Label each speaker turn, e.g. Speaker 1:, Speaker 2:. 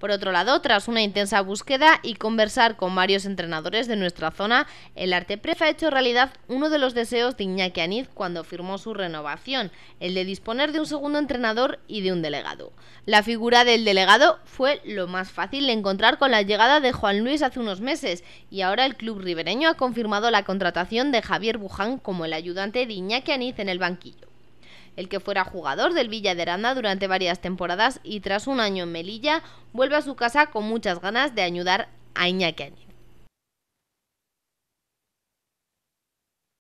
Speaker 1: Por otro lado, tras una intensa búsqueda y conversar con varios entrenadores de nuestra zona, el Artepref ha hecho realidad uno de los deseos de Iñaki Aniz cuando firmó su renovación, el de disponer de un segundo entrenador y de un delegado. La figura del delegado fue lo más fácil de encontrar con la llegada de Juan Luis hace unos meses y ahora el club ribereño ha confirmado la contratación de Javier Buján como el ayudante de Iñaki Aniz en el banquillo el que fuera jugador del Villa de Aranda durante varias temporadas y tras un año en Melilla, vuelve a su casa con muchas ganas de ayudar a Iñaki